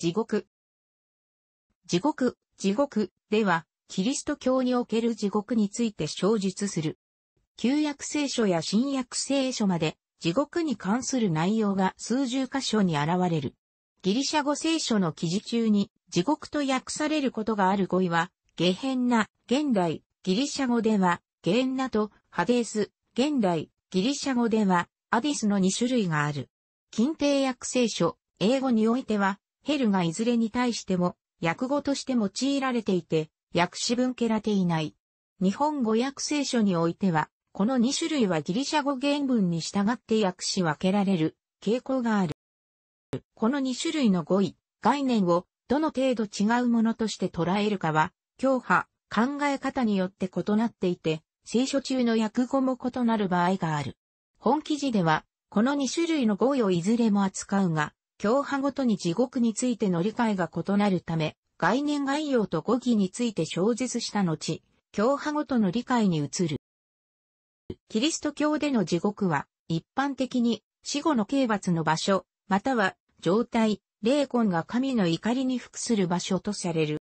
地獄。地獄、地獄では、キリスト教における地獄について小述する。旧約聖書や新約聖書まで、地獄に関する内容が数十箇所に現れる。ギリシャ語聖書の記事中に、地獄と訳されることがある語彙は、ゲヘンナ、現代、ギリシャ語では、ゲヘンナとハデース、現代、ギリシャ語では、アディスの2種類がある。近帝訳聖書、英語においては、ヘルがいずれに対しても、訳語として用いられていて、訳詞分けられていない。日本語訳聖書においては、この2種類はギリシャ語原文に従って訳詞分けられる傾向がある。この2種類の語彙、概念をどの程度違うものとして捉えるかは、教派、考え方によって異なっていて、聖書中の訳語も異なる場合がある。本記事では、この2種類の語彙をいずれも扱うが、教派ごとに地獄についての理解が異なるため、概念概要と語義について小述した後、教派ごとの理解に移る。キリスト教での地獄は、一般的に死後の刑罰の場所、または状態、霊魂が神の怒りに服する場所とされる。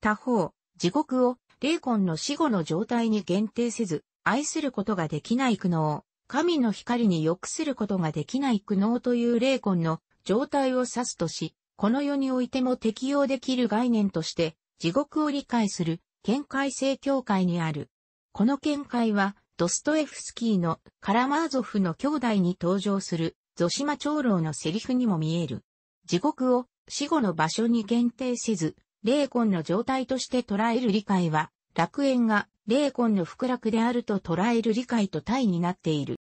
他方、地獄を霊魂の死後の状態に限定せず、愛することができない苦悩、神の光に良くすることができない苦悩という霊魂の状態を指すとし、この世においても適用できる概念として、地獄を理解する、見解正協会にある。この見解は、ドストエフスキーのカラマーゾフの兄弟に登場する、ゾシマ長老のセリフにも見える。地獄を死後の場所に限定せず、霊魂の状態として捉える理解は、楽園が霊魂の福楽であると捉える理解と対になっている。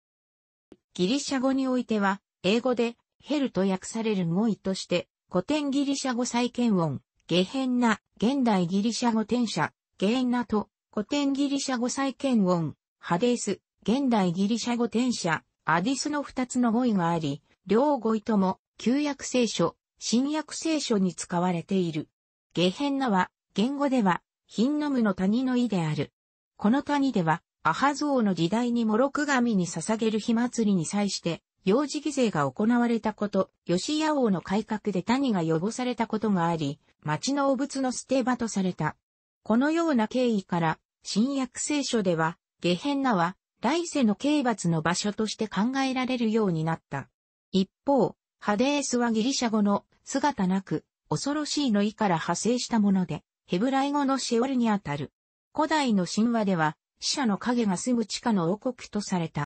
ギリシャ語においては、英語でヘルと訳される語彙として、古典ギリシャ語再建音、ゲヘンナ、現代ギリシャ語転写、ゲエンナと、古典ギリシャ語再建音、ハデース、現代ギリシャ語転写、アディスの二つの語彙があり、両語彙とも、旧約聖書、新約聖書に使われている。ゲヘンナは、言語では、ヒンノムの谷の意である。この谷では、アハズ王の時代にモロク神に捧げる火祭りに際して、幼児犠牲が行われたこと、吉野王の改革で谷が汚されたことがあり、町の汚物の捨て場とされた。このような経緯から、新約聖書では、下辺なは、来世の刑罰の場所として考えられるようになった。一方、ハデースはギリシャ語の姿なく、恐ろしいの意から派生したもので、ヘブライ語のシェオルにあたる。古代の神話では、死者の影が住む地下の王国とされた。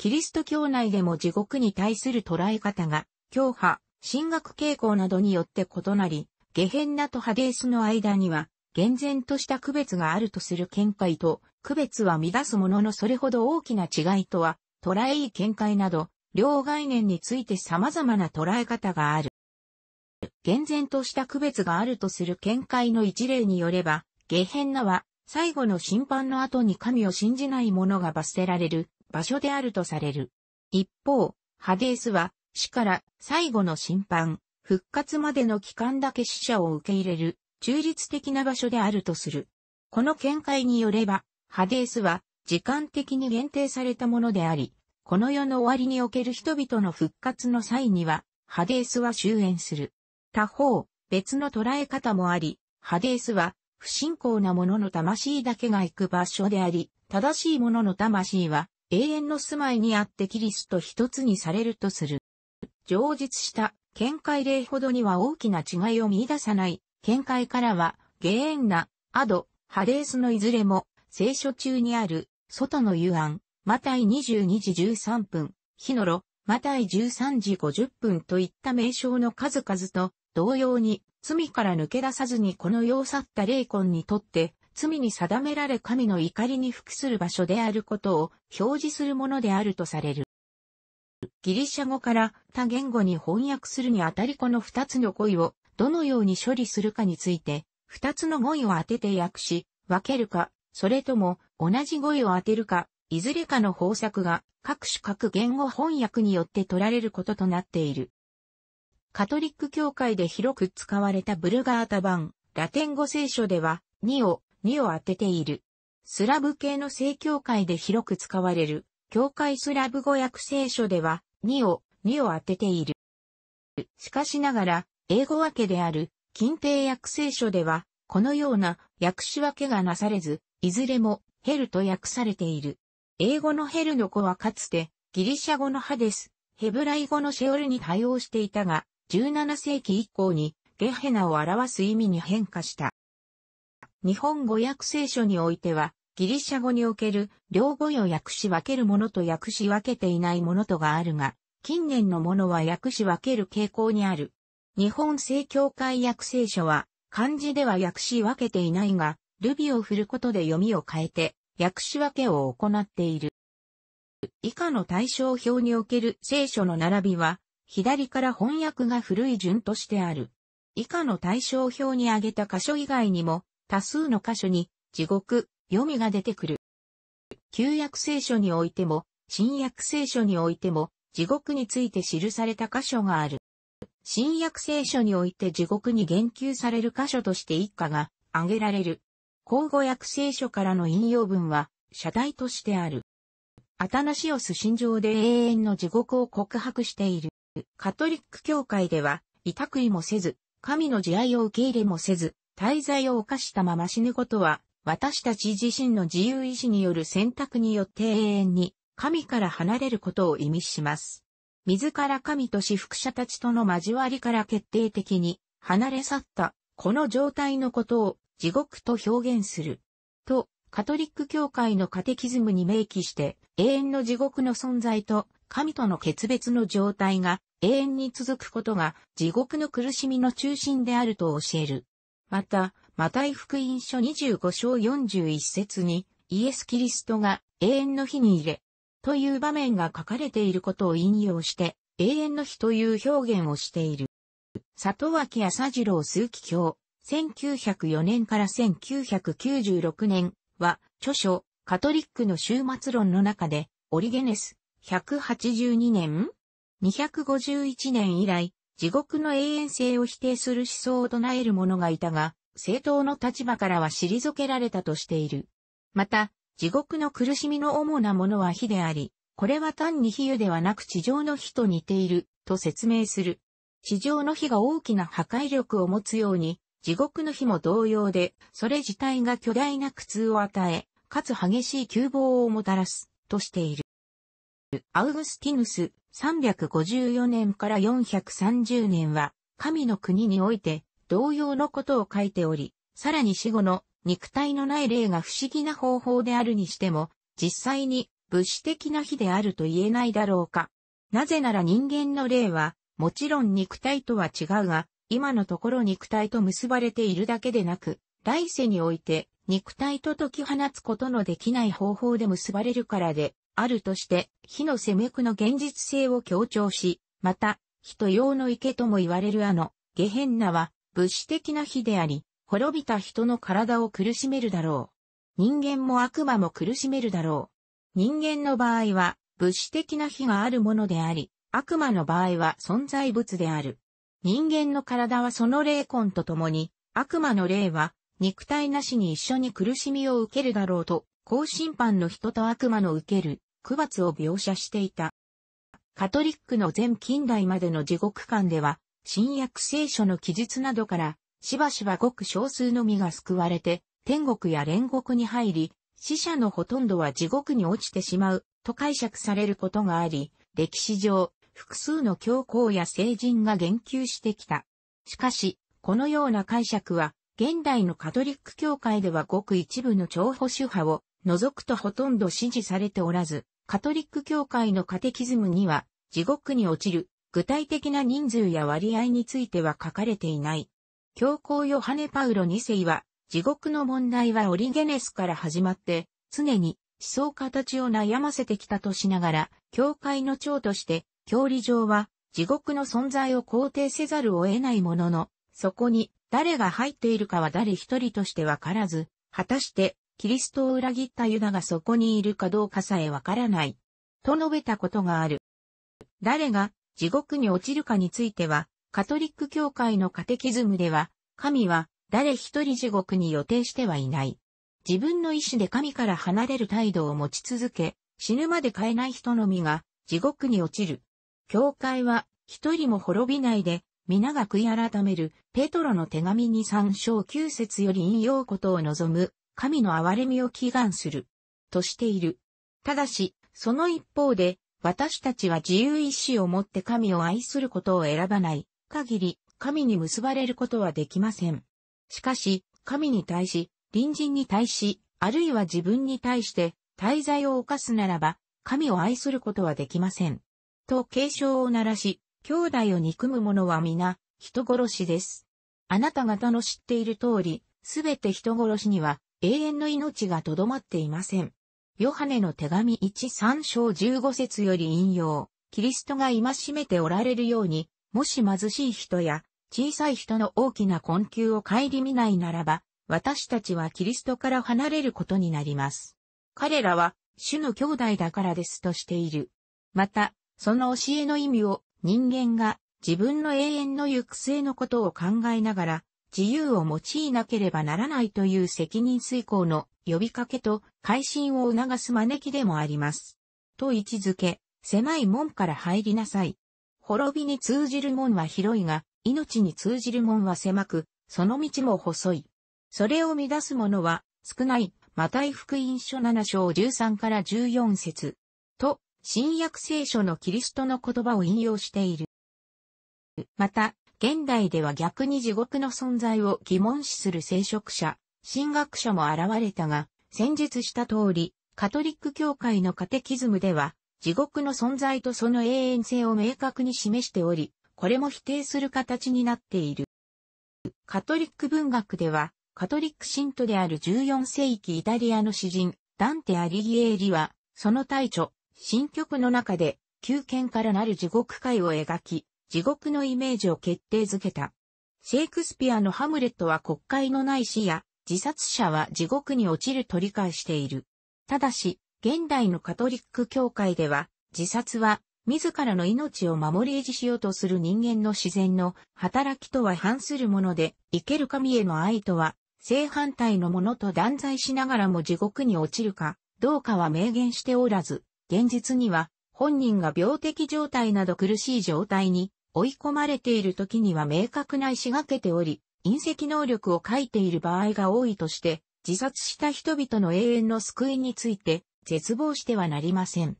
キリスト教内でも地獄に対する捉え方が、教派、進学傾向などによって異なり、下辺なとハデースの間には、厳然とした区別があるとする見解と、区別は乱すもののそれほど大きな違いとは、捉えいい見解など、両概念について様々な捉え方がある。厳然とした区別があるとする見解の一例によれば、下辺なは、最後の審判の後に神を信じない者が罰せられる場所であるとされる。一方、ハデースは死から最後の審判、復活までの期間だけ死者を受け入れる中立的な場所であるとする。この見解によれば、ハデースは時間的に限定されたものであり、この世の終わりにおける人々の復活の際には、ハデースは終焉する。他方、別の捉え方もあり、ハデースは不信仰な者の魂だけが行く場所であり、正しい者の魂は永遠の住まいにあってキリスト一つにされるとする。上述した見解例ほどには大きな違いを見出さない見解からは、ゲーンナ、アド、ハデースのいずれも、聖書中にある、外の夕案、マタイ22時13分、ヒノロ、マタイ13時50分といった名称の数々と、同様に、罪から抜け出さずにこの世を去った霊魂にとって、罪に定められ神の怒りに服する場所であることを表示するものであるとされる。ギリシャ語から他言語に翻訳するにあたりこの二つの語彙をどのように処理するかについて、二つの語彙を当てて訳し、分けるか、それとも同じ語彙を当てるか、いずれかの方策が各種各言語翻訳によって取られることとなっている。カトリック教会で広く使われたブルガータ版、ラテン語聖書では、2をにを当てている。スラブ系の正教会で広く使われる、教会スラブ語訳聖書では、にを、にを当てている。しかしながら、英語訳である、近帝訳聖書では、このような訳詞分けがなされず、いずれもヘルと訳されている。英語のヘルの子はかつてギリシャ語のハデス、ヘブライ語のシェオルに対応していたが、17世紀以降にゲヘナを表す意味に変化した。日本語訳聖書においては、ギリシャ語における、両語を訳し分けるものと訳し分けていないものとがあるが、近年のものは訳し分ける傾向にある。日本正教会訳聖書は、漢字では訳し分けていないが、ルビを振ることで読みを変えて、訳し分けを行っている。以下の対象表における聖書の並びは、左から翻訳が古い順としてある。以下の対象表に挙げた箇所以外にも、多数の箇所に地獄、読みが出てくる。旧約聖書においても、新約聖書においても、地獄について記された箇所がある。新約聖書において地獄に言及される箇所として一家が挙げられる。口語訳聖書からの引用文は、謝罪としてある。アタナシオス心情で永遠の地獄を告白している。カトリック教会では、委託医もせず、神の慈愛を受け入れもせず、滞在を犯したまま死ぬことは、私たち自身の自由意志による選択によって永遠に神から離れることを意味します。自ら神と私服者たちとの交わりから決定的に離れ去ったこの状態のことを地獄と表現する。と、カトリック教会のカテキズムに明記して永遠の地獄の存在と神との決別の状態が永遠に続くことが地獄の苦しみの中心であると教える。また、マタイ福音書25章41節に、イエス・キリストが永遠の日に入れ、という場面が書かれていることを引用して、永遠の日という表現をしている。里脇朝次郎数奇教、1904年から1996年は、著書、カトリックの終末論の中で、オリゲネス、182年 ?251 年以来、地獄の永遠性を否定する思想を唱える者がいたが、政党の立場からは退けられたとしている。また、地獄の苦しみの主なものは火であり、これは単に比喩ではなく地上の火と似ている、と説明する。地上の火が大きな破壊力を持つように、地獄の火も同様で、それ自体が巨大な苦痛を与え、かつ激しい窮乏をもたらす、としている。アウグスティヌス354年から430年は、神の国において同様のことを書いており、さらに死後の肉体のない霊が不思議な方法であるにしても、実際に物質的な非であると言えないだろうか。なぜなら人間の霊は、もちろん肉体とは違うが、今のところ肉体と結ばれているだけでなく、来世において肉体と解き放つことのできない方法で結ばれるからであるとして、火の攻めくの現実性を強調し、また、火と用の池とも言われるあの、下変なは、物質的な火であり、滅びた人の体を苦しめるだろう。人間も悪魔も苦しめるだろう。人間の場合は、物質的な火があるものであり、悪魔の場合は存在物である。人間の体はその霊魂と共に、悪魔の霊は、肉体なしに一緒に苦しみを受けるだろうと高審判の人と悪魔の受ける区罰を描写していた。カトリックの前近代までの地獄間では、新約聖書の記述などから、しばしばごく少数のみが救われて、天国や煉獄に入り、死者のほとんどは地獄に落ちてしまう、と解釈されることがあり、歴史上、複数の教皇や聖人が言及してきた。しかし、このような解釈は、現代のカトリック教会ではごく一部の超保守派を除くとほとんど支持されておらず、カトリック教会のカテキズムには、地獄に落ちる、具体的な人数や割合については書かれていない。教皇ヨハネ・パウロ2世は、地獄の問題はオリゲネスから始まって、常に思想家たちを悩ませてきたとしながら、教会の長として、教理上は地獄の存在を肯定せざるを得ないものの、そこに誰が入っているかは誰一人としてわからず、果たしてキリストを裏切ったユダがそこにいるかどうかさえわからない。と述べたことがある。誰が地獄に落ちるかについては、カトリック教会のカテキズムでは、神は誰一人地獄に予定してはいない。自分の意志で神から離れる態度を持ち続け、死ぬまで変えない人のみが地獄に落ちる。教会は一人も滅びないで、皆が悔い改めるペトロの手紙に参章9節より引用ことを望む神の憐れみを祈願する、としている。ただし、その一方で、私たちは自由意志を持って神を愛することを選ばない限り、神に結ばれることはできません。しかし、神に対し、隣人に対し、あるいは自分に対して、滞在を犯すならば、神を愛することはできません。と警鐘を鳴らし、兄弟を憎む者は皆、人殺しです。あなた方の知っている通り、すべて人殺しには、永遠の命がとどまっていません。ヨハネの手紙13章15節より引用、キリストが今占めておられるように、もし貧しい人や小さい人の大きな困窮を顧みないならば、私たちはキリストから離れることになります。彼らは、主の兄弟だからですとしている。また、その教えの意味を人間が自分の永遠の行く末のことを考えながら自由を用いなければならないという責任遂行の呼びかけと改心を促す招きでもあります。と位置づけ、狭い門から入りなさい。滅びに通じる門は広いが、命に通じる門は狭く、その道も細い。それを乱す者は少ない、マタイ福音書7章13から14節と、新約聖書のキリストの言葉を引用している。また、現代では逆に地獄の存在を疑問視する聖職者、神学者も現れたが、先述した通り、カトリック教会のカテキズムでは、地獄の存在とその永遠性を明確に示しており、これも否定する形になっている。カトリック文学では、カトリック信徒である14世紀イタリアの詩人、ダンテ・アリギエーリは、その大著、新曲の中で、旧剣からなる地獄界を描き、地獄のイメージを決定づけた。シェイクスピアのハムレットは国会のない死や、自殺者は地獄に落ちると理解している。ただし、現代のカトリック教会では、自殺は、自らの命を守り維持しようとする人間の自然の働きとは反するもので、生ける神への愛とは、正反対のものと断罪しながらも地獄に落ちるか、どうかは明言しておらず、現実には、本人が病的状態など苦しい状態に追い込まれている時には明確な意思がけており、隕石能力を欠いている場合が多いとして、自殺した人々の永遠の救いについて、絶望してはなりません。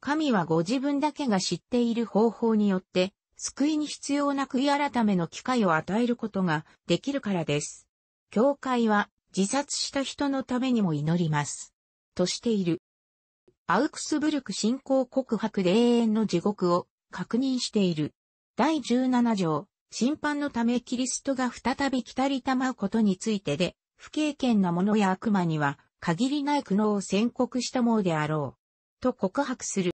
神はご自分だけが知っている方法によって、救いに必要な悔い改めの機会を与えることができるからです。教会は自殺した人のためにも祈ります。としている。アウクスブルク信仰告白で永遠の地獄を確認している。第17条、審判のためキリストが再び来たりたまうことについてで、不経験な者や悪魔には、限りない苦悩を宣告したものであろう。と告白する。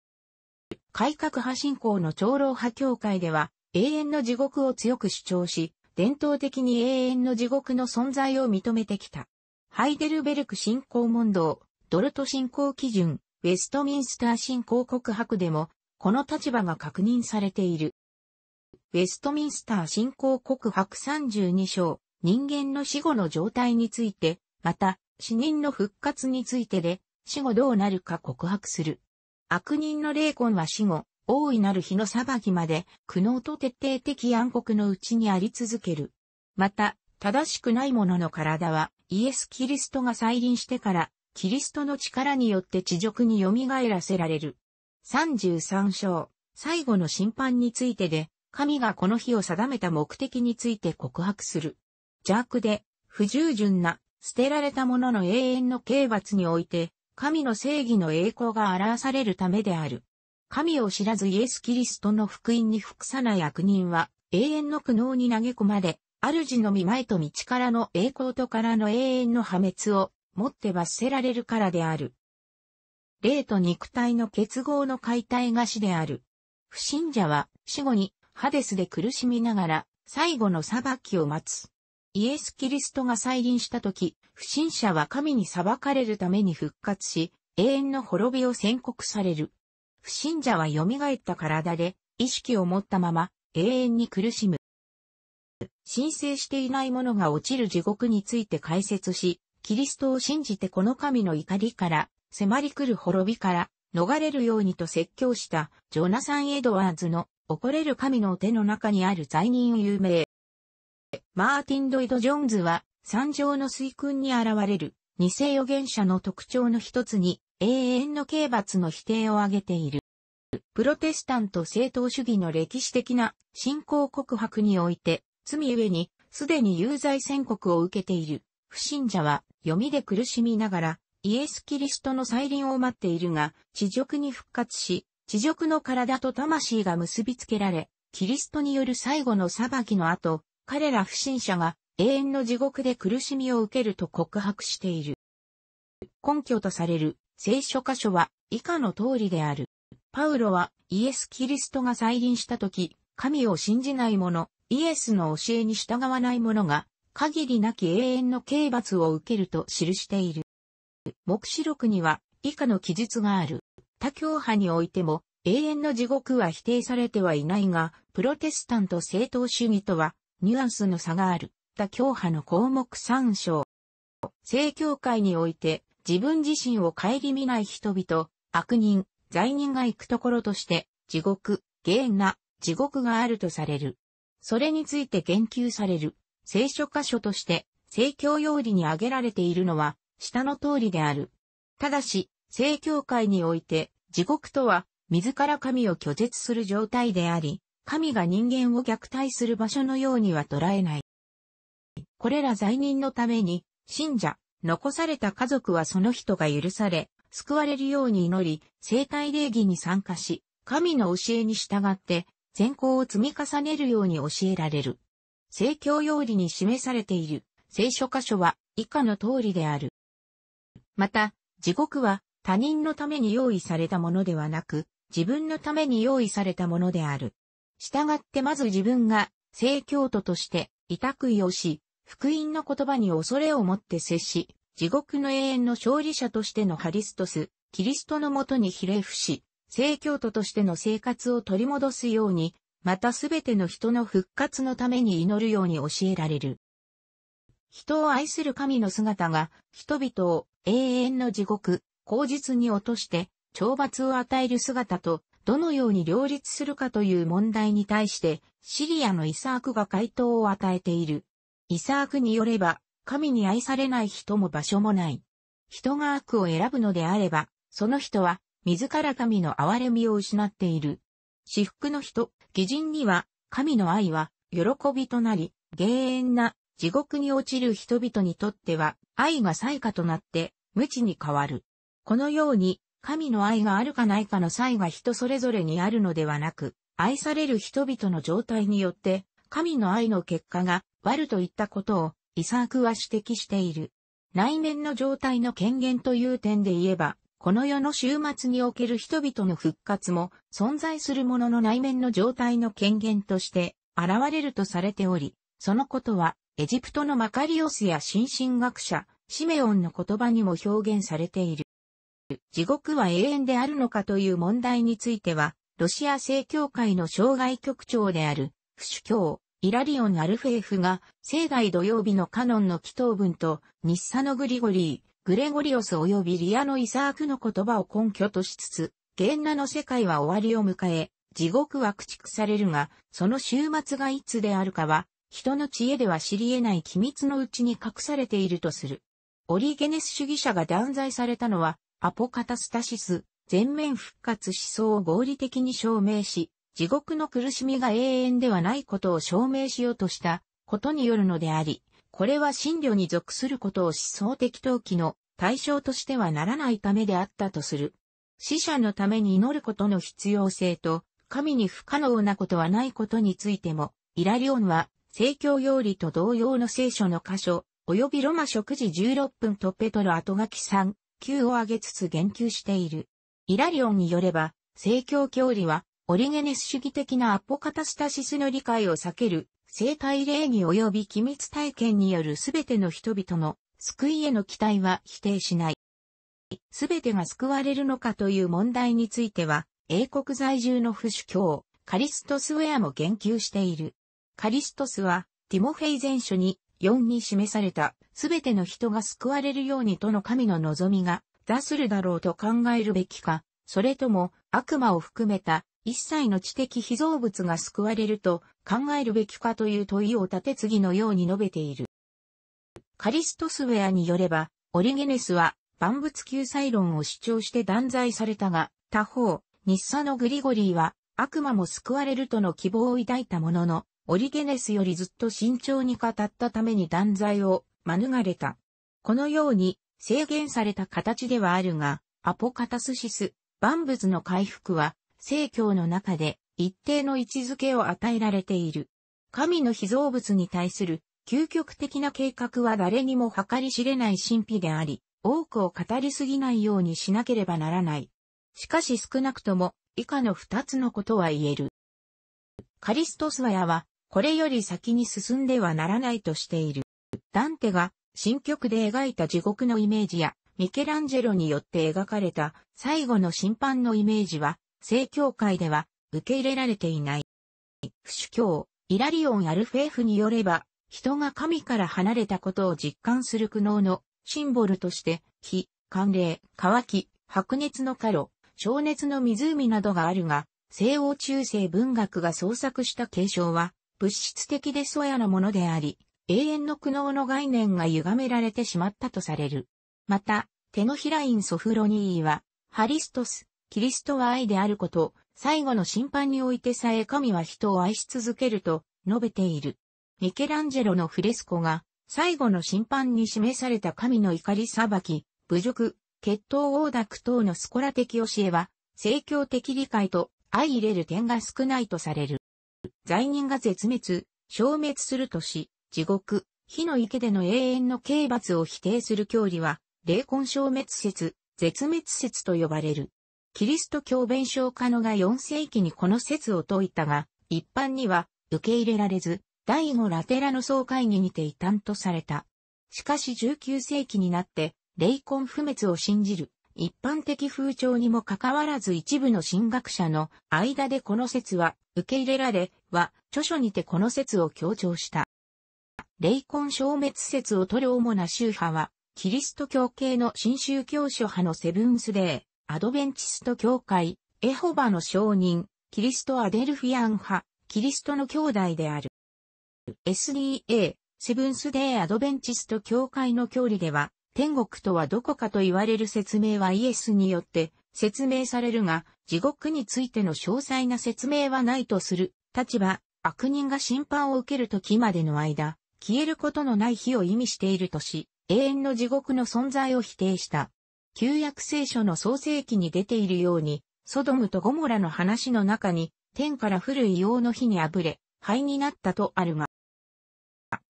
改革派信仰の長老派教会では、永遠の地獄を強く主張し、伝統的に永遠の地獄の存在を認めてきた。ハイデルベルク信仰問答、ドルト信仰基準、ウェストミンスター信仰告白でも、この立場が確認されている。ウェストミンスター信仰告白32章、人間の死後の状態について、また、死人の復活についてで、死後どうなるか告白する。悪人の霊魂は死後、大いなる日の裁きまで、苦悩と徹底的暗黒のうちにあり続ける。また、正しくない者の体は、イエス・キリストが再臨してから、キリストの力によって地獄に蘇らせられる。33章、最後の審判についてで、神がこの日を定めた目的について告白する。邪悪で、不従順な、捨てられたものの永遠の刑罰において、神の正義の栄光が表されるためである。神を知らずイエス・キリストの福音に服さない悪人は、永遠の苦悩に投げ込まれ、主の御前と道からの栄光とからの永遠の破滅を、もって罰せられるからである。霊と肉体の結合の解体菓子である。不信者は死後にハデスで苦しみながら、最後の裁きを待つ。イエス・キリストが再臨した時、不信者は神に裁かれるために復活し、永遠の滅びを宣告される。不信者は蘇った体で、意識を持ったまま、永遠に苦しむ。申請していない者が落ちる地獄について解説し、キリストを信じてこの神の怒りから、迫り来る滅びから、逃れるようにと説教した、ジョナサン・エドワーズの怒れる神の手の中にある罪人を有名。マーティン・ドイド・ジョーンズは、山上の水訓に現れる、偽預言者の特徴の一つに、永遠の刑罰の否定を挙げている。プロテスタント正当主義の歴史的な信仰告白において、罪ゆえに、すでに有罪宣告を受けている、不信者は、読みで苦しみながら、イエス・キリストの再臨を待っているが、地獄に復活し、地獄の体と魂が結びつけられ、キリストによる最後の裁きの後、彼ら不審者が永遠の地獄で苦しみを受けると告白している。根拠とされる聖書箇所は以下の通りである。パウロはイエス・キリストが再臨した時、神を信じない者、イエスの教えに従わない者が、限りなき永遠の刑罰を受けると記している。目視録には以下の記述がある。他教派においても永遠の地獄は否定されてはいないが、プロテスタント正当主義とはニュアンスの差がある。他教派の項目参照。正教会において自分自身を顧みない人々、悪人、罪人が行くところとして、地獄、ゲーナ、地獄があるとされる。それについて言及される、聖書箇所として、正教用理に挙げられているのは、下の通りである。ただし、正教会において、地獄とは、自ら神を拒絶する状態であり、神が人間を虐待する場所のようには捉えない。これら罪人のために、信者、残された家族はその人が許され、救われるように祈り、生体礼儀に参加し、神の教えに従って、善行を積み重ねるように教えられる。聖教要理に示されている聖書箇所は以下の通りである。また、地獄は他人のために用意されたものではなく、自分のために用意されたものである。従ってまず自分が、聖教徒として、委託意をし、福音の言葉に恐れを持って接し、地獄の永遠の勝利者としてのハリストス、キリストのもとに比例伏し、聖教徒としての生活を取り戻すように、またすべての人の復活のために祈るように教えられる。人を愛する神の姿が、人々を永遠の地獄、口実に落として懲罰を与える姿とどのように両立するかという問題に対してシリアのイサークが回答を与えている。イサークによれば神に愛されない人も場所もない。人が悪を選ぶのであれば、その人は自ら神の憐れみを失っている。至福の人、義人には神の愛は喜びとなり、永遠な地獄に落ちる人々にとっては愛が最下となって無知に変わる。このように、神の愛があるかないかの際が人それぞれにあるのではなく、愛される人々の状態によって、神の愛の結果が悪といったことを、イサークは指摘している。内面の状態の権限という点で言えば、この世の終末における人々の復活も存在するものの内面の状態の権限として現れるとされており、そのことはエジプトのマカリオスや新進学者、シメオンの言葉にも表現されている。地獄は永遠であるのかという問題については、ロシア正教会の障害局長である、不主教、イラリオン・アルフェーフが、聖代土曜日のカノンの祈祷文と、日サのグリゴリー、グレゴリオス及びリアのイサークの言葉を根拠としつつ、ゲンナの世界は終わりを迎え、地獄は駆逐されるが、その終末がいつであるかは、人の知恵では知り得ない機密のうちに隠されているとする。オリゲネス主義者が断罪されたのは、アポカタスタシス、全面復活思想を合理的に証明し、地獄の苦しみが永遠ではないことを証明しようとしたことによるのであり、これは真理に属することを思想的投機の対象としてはならないためであったとする。死者のために祈ることの必要性と、神に不可能なことはないことについても、イラリオンは、聖教料理と同様の聖書の箇所、及びロマ食事16分とペトロ後書き3、級を上げつつ言及している。イラリオンによれば、正教教理は、オリゲネス主義的なアポカタスタシスの理解を避ける、生体礼儀及び機密体験によるすべての人々の救いへの期待は否定しない。すべてが救われるのかという問題については、英国在住の不主教、カリストスウェアも言及している。カリストスは、ティモフェイ前書に4に示された、すべての人が救われるようにとの神の望みが、出するだろうと考えるべきか、それとも、悪魔を含めた、一切の知的被造物が救われると考えるべきかという問いを立て次のように述べている。カリストスウェアによれば、オリゲネスは万物救済論を主張して断罪されたが、他方、日ッサのグリゴリーは悪魔も救われるとの希望を抱いたものの、オリゲネスよりずっと慎重に語ったために断罪を免れた。このように制限された形ではあるが、アポカタスシス、万物の回復は、聖教の中で一定の位置づけを与えられている。神の被造物に対する究極的な計画は誰にも計り知れない神秘であり、多くを語りすぎないようにしなければならない。しかし少なくとも以下の二つのことは言える。カリストスワヤはこれより先に進んではならないとしている。ダンテが新曲で描いた地獄のイメージや、ミケランジェロによって描かれた最後の審判のイメージは、正教会では受け入れられていない。不主教、イラリオン・アルフェーフによれば、人が神から離れたことを実感する苦悩のシンボルとして、火、寒冷、乾き、白熱のカ炉、小熱の湖などがあるが、西欧中世文学が創作した継承は、物質的で素やなものであり、永遠の苦悩の概念が歪められてしまったとされる。また、手のひらインソフロニーは、ハリストス、キリストは愛であること、最後の審判においてさえ神は人を愛し続けると述べている。ミケランジェロのフレスコが、最後の審判に示された神の怒り裁き、侮辱、血統王濁等のスコラ的教えは、政教的理解と相入れる点が少ないとされる。罪人が絶滅、消滅するとし、地獄、火の池での永遠の刑罰を否定する教理は、霊魂消滅説、絶滅説と呼ばれる。キリスト教弁償家のが4世紀にこの説を説いたが、一般には受け入れられず、第5ラテラの総会議にて異端とされた。しかし19世紀になって、霊魂不滅を信じる一般的風潮にもかかわらず一部の神学者の間でこの説は受け入れられ、は、著書にてこの説を強調した。霊魂消滅説を取る主な宗派は、キリスト教系の新宗教諸派のセブンスデー、アドベンチスト教会、エホバの証人、キリストアデルフィアン派、キリストの兄弟である。SDA、セブンスデーアドベンチスト教会の教理では、天国とはどこかと言われる説明はイエスによって説明されるが、地獄についての詳細な説明はないとする立場、悪人が審判を受ける時までの間、消えることのない日を意味しているとし、永遠の地獄の存在を否定した。旧約聖書の創世記に出ているように、ソドムとゴモラの話の中に、天から降る硫黄の火にあぶれ、灰になったとあるが、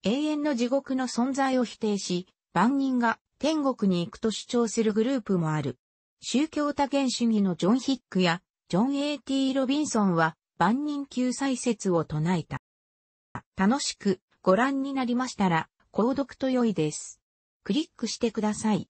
永遠の地獄の存在を否定し、万人が天国に行くと主張するグループもある。宗教多元主義のジョン・ヒックや、ジョン・ A.T. ロビンソンは、万人救済説を唱えた。楽しくご覧になりましたら、購読と良いです。クリックしてください。